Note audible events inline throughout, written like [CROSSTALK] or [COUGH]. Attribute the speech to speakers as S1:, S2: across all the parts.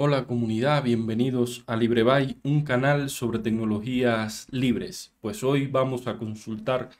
S1: Hola comunidad, bienvenidos a LibreBay, un canal sobre tecnologías libres. Pues hoy vamos a consultar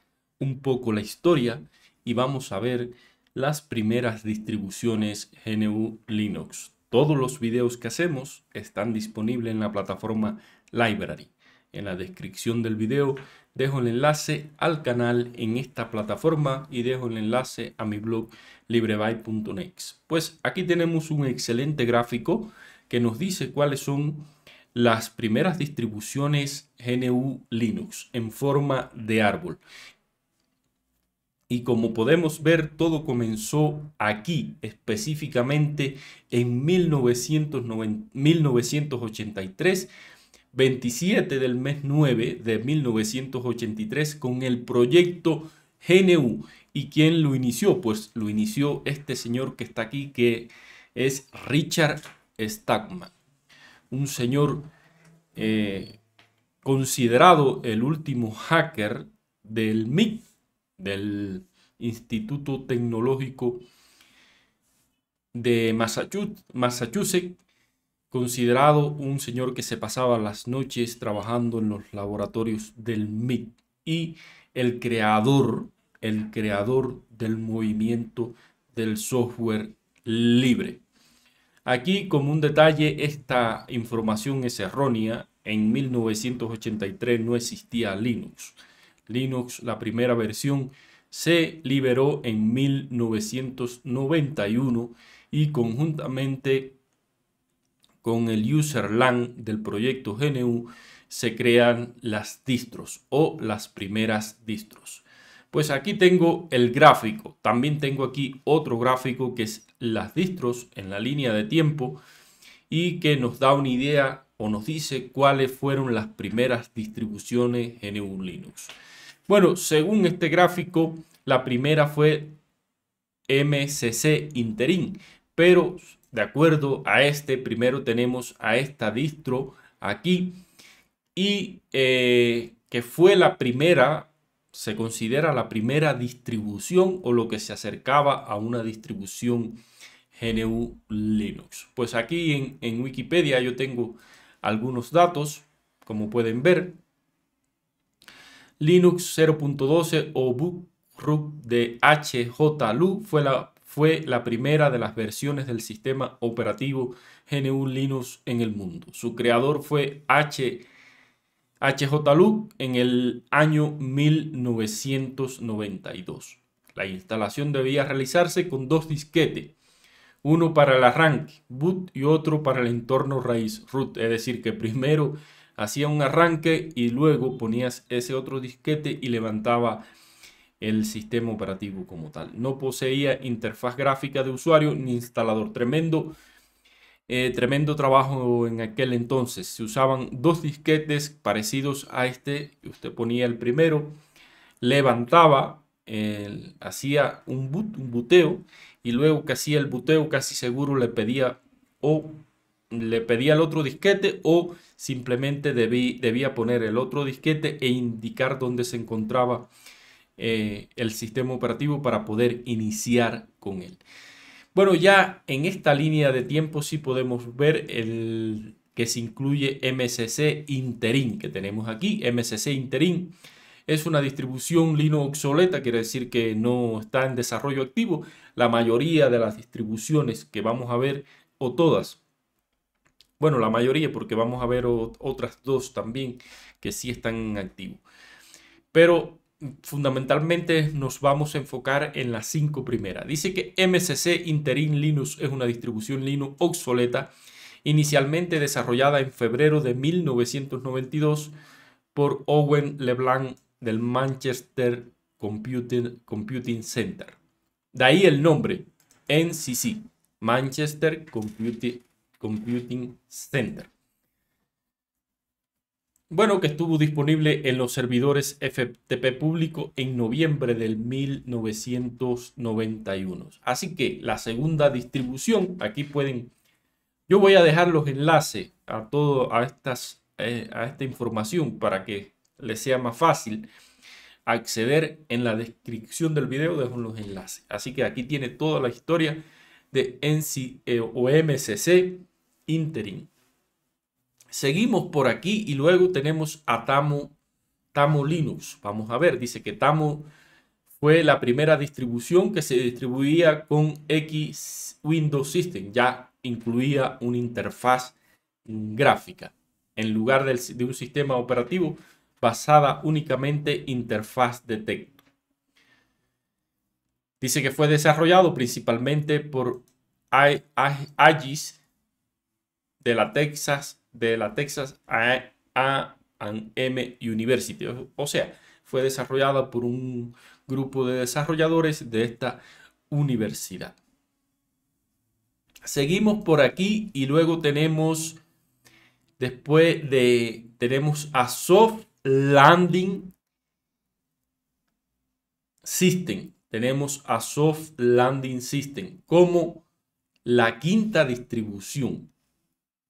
S1: un poco la historia y vamos a ver las primeras distribuciones GNU Linux. Todos los videos que hacemos están disponibles en la plataforma Library. En la descripción del video dejo el enlace al canal en esta plataforma y dejo el enlace a mi blog librebyte.next. Pues aquí tenemos un excelente gráfico que nos dice cuáles son las primeras distribuciones GNU Linux en forma de árbol. Y como podemos ver, todo comenzó aquí, específicamente en 1983, 27 del mes 9 de 1983, con el proyecto GNU. ¿Y quién lo inició? Pues lo inició este señor que está aquí, que es Richard Stagman, un señor eh, considerado el último hacker del MIT, del Instituto Tecnológico de Massachusetts, considerado un señor que se pasaba las noches trabajando en los laboratorios del MIT y el creador, el creador del movimiento del software libre. Aquí, como un detalle, esta información es errónea. En 1983 no existía Linux. Linux, la primera versión, se liberó en 1991 y conjuntamente con el userland del proyecto GNU se crean las distros o las primeras distros. Pues aquí tengo el gráfico. También tengo aquí otro gráfico que es las distros en la línea de tiempo y que nos da una idea o nos dice cuáles fueron las primeras distribuciones en un Linux. Bueno, según este gráfico, la primera fue MCC Interim, pero de acuerdo a este, primero tenemos a esta distro aquí y eh, que fue la primera, se considera la primera distribución o lo que se acercaba a una distribución GNU Linux. Pues aquí en, Wikipedia yo tengo algunos datos, como pueden ver. Linux 0.12 o BookRub de HJLU fue la, fue la primera de las versiones del sistema operativo GNU Linux en el mundo. Su creador fue H, HJLU en el año 1992. La instalación debía realizarse con dos disquetes uno para el arranque, boot, y otro para el entorno raíz, root. Es decir, que primero hacía un arranque y luego ponías ese otro disquete y levantaba el sistema operativo como tal. No poseía interfaz gráfica de usuario ni instalador. Tremendo, eh, tremendo trabajo en aquel entonces. Se usaban dos disquetes parecidos a este. Usted ponía el primero, levantaba, hacía un boot, un buteo y luego casi el buteo casi seguro le pedía o le pedía el otro disquete o simplemente debía poner el otro disquete e indicar dónde se encontraba eh, el sistema operativo para poder iniciar con él. Bueno, ya en esta línea de tiempo sí podemos ver el que se incluye MSC Interim que tenemos aquí, MSC Interim es una distribución Linux obsoleta, quiere decir que no está en desarrollo activo. La mayoría de las distribuciones que vamos a ver, o todas, bueno, la mayoría, porque vamos a ver otras dos también que sí están en activo. Pero fundamentalmente nos vamos a enfocar en las cinco primeras. Dice que MCC Interim Linux es una distribución Linux obsoleta, inicialmente desarrollada en febrero de 1992 por Owen LeBlanc del Manchester Computing, Computing Center. De ahí el nombre, NCC, Manchester Computing Center. Bueno, que estuvo disponible en los servidores FTP público en noviembre del 1991. Así que la segunda distribución, aquí pueden... Yo voy a dejar los enlaces a todo, a, estas, eh, a esta información para que les sea más fácil acceder en la descripción del video dejo los enlaces así que aquí tiene toda la historia de NC, e Interim seguimos por aquí y luego tenemos a Tamo, Tamo Linux vamos a ver dice que Tamo fue la primera distribución que se distribuía con X Windows System ya incluía una interfaz gráfica en lugar de un sistema operativo basada únicamente interfaz de texto. Dice que fue desarrollado principalmente por Agis de la Texas, de la Texas A&M University. O sea, fue desarrollado por un grupo de desarrolladores de esta universidad. Seguimos por aquí y luego tenemos, después de, tenemos a Soft Landing System. Tenemos a Soft Landing System como la quinta distribución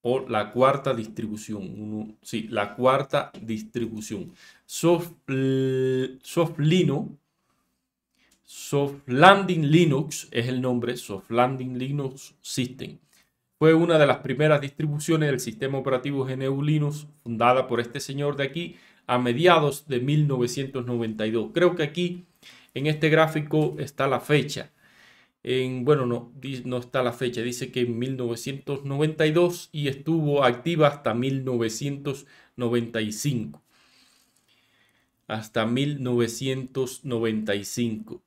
S1: o la cuarta distribución. Uno, sí, la cuarta distribución. Soft, soft Linux. Soft Landing Linux es el nombre, Soft Landing Linux System. Fue una de las primeras distribuciones del sistema operativo GNU Linux fundada por este señor de aquí, a mediados de 1992. Creo que aquí en este gráfico está la fecha. En, bueno, no, no está la fecha, dice que en 1992 y estuvo activa hasta 1995. Hasta 1995.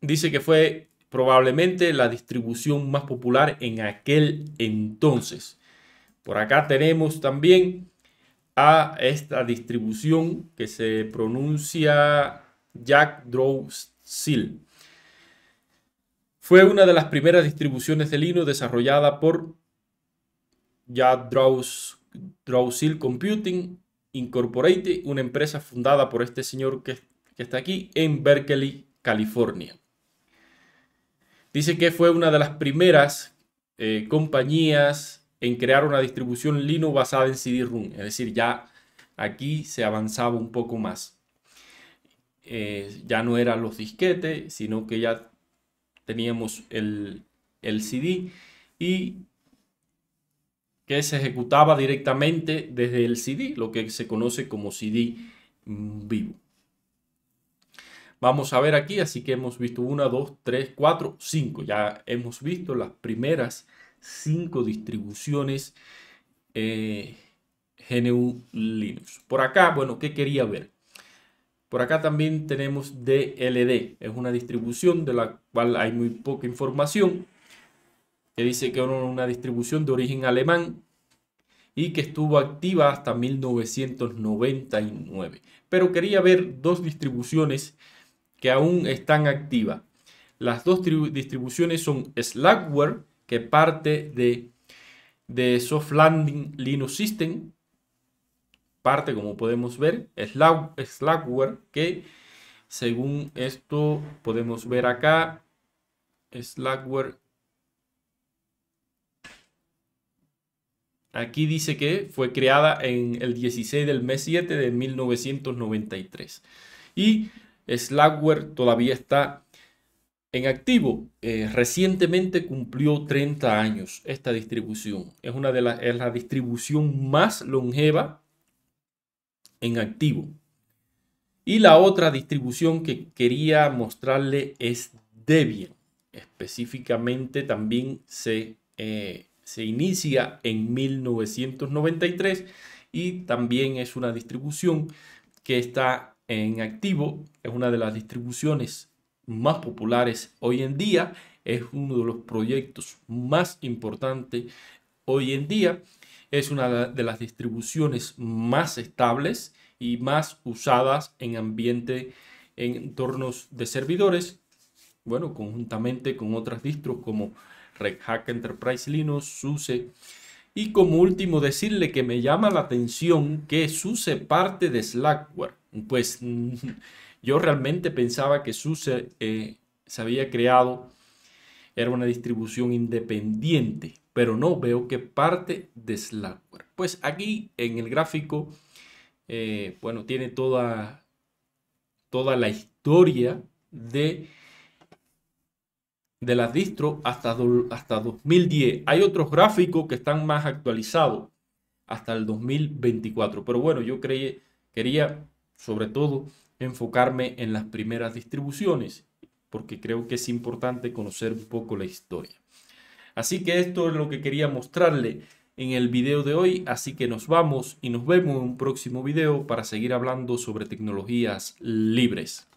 S1: Dice que fue probablemente la distribución más popular en aquel entonces. Por acá tenemos también a esta distribución que se pronuncia Jack Draw Seal. Fue una de las primeras distribuciones de Linux desarrollada por Jack Draw Seal Computing Incorporated, una empresa fundada por este señor que, está aquí en Berkeley, California. Dice que fue una de las primeras eh, compañías en crear una distribución Linux basada en CD-ROM. Es decir, ya aquí se avanzaba un poco más. Eh, ya no eran los disquetes, sino que ya teníamos el, CD y que se ejecutaba directamente desde el CD, lo que se conoce como CD vivo. Vamos a ver aquí, así que hemos visto 1, 2, 3, 4, 5. Ya hemos visto las primeras cinco distribuciones eh, GNU Linux. Por acá, bueno, ¿qué quería ver? Por acá también tenemos DLD, es una distribución de la cual hay muy poca información, que dice que es una distribución de origen alemán y que estuvo activa hasta 1999. Pero quería ver dos distribuciones que aún están activas. Las dos distribuciones son Slackware, que parte de, de Soft Landing Linux System, parte como podemos ver, es Slackware, que según esto podemos ver acá, Slackware Aquí dice que fue creada en el 16 del mes 7 de 1993. Y Slackware todavía está en activo, eh, recientemente cumplió 30 años esta distribución. Es, una de las, es la distribución más longeva en activo. Y la otra distribución que quería mostrarle es Debian. Específicamente también se, eh, se inicia en 1993 y también es una distribución que está en activo. Es una de las distribuciones más populares hoy en día, es uno de los proyectos más importantes hoy en día, es una de las distribuciones más estables y más usadas en ambiente en entornos de servidores, bueno, conjuntamente con otras distros como Red Hat Enterprise Linux, SUSE. Y como último, decirle que me llama la atención que SUSE parte de Slackware. Pues [LAUGHS] Yo realmente pensaba que SUSE eh, se había creado, era una distribución independiente, pero no, veo que parte de Slackware. Pues aquí en el gráfico, eh, bueno, tiene toda, toda la historia de de las distros hasta, hasta 2010. Hay otros gráficos que están más actualizados hasta el 2024. Pero bueno, yo creí, quería sobre todo enfocarme en las primeras distribuciones, porque creo que es importante conocer un poco la historia. Así que esto es lo que quería mostrarle en el video de hoy, así que nos vamos y nos vemos en un próximo video para seguir hablando sobre tecnologías libres.